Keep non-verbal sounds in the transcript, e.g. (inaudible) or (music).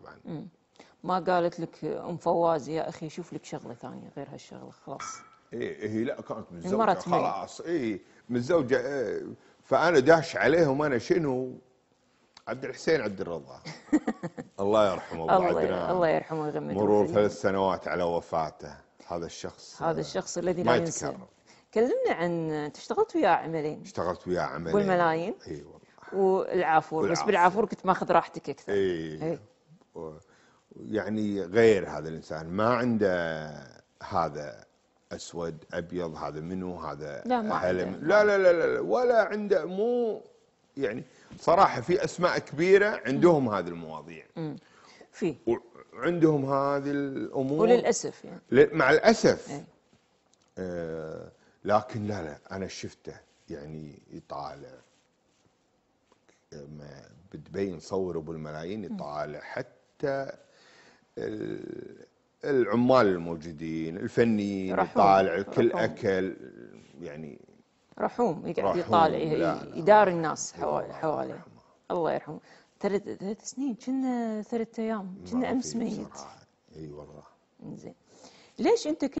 طبعا ما قالت لك ام فواز يا اخي شوف لك شغله ثانيه غير هالشغله خلاص اي إيه، هي لا كانت متزوجه خلاص اي متزوجه إيه فانا داش عليهم انا شنو عبد الحسين عبد الرضا (laughs) الله يرحمه الله الله يرحمه ويغمده مرور ثلاث سنوات على وفاته هذا الشخص هذا الشخص الذي لا ينسى كلمنا عن انت اشتغلت وياه عملين اشتغلت وياه عملين والملايين اي والله والعافور بس بالعافور كنت ماخذ راحتك اكثر اي يعني غير هذا الانسان ما عنده هذا اسود ابيض هذا منو هذا لا ما عنده لا, لا لا لا لا ولا عنده مو يعني صراحه في اسماء كبيره عندهم هذه المواضيع في وعندهم هذه الامور وللاسف يعني مع الاسف ايه؟ آه لكن لا لا انا شفته يعني يطالع بتبين نصور ابو الملايين يطالع حتى حتى العمال الموجودين الفنيين يطالع كل اكل يعني رحوم يقعد يطالع يدار الناس حواليه الله يرحمه ثلاث ثلاث سنين كنا ثلاث ايام كنا امس ميت اي والله زين ليش انت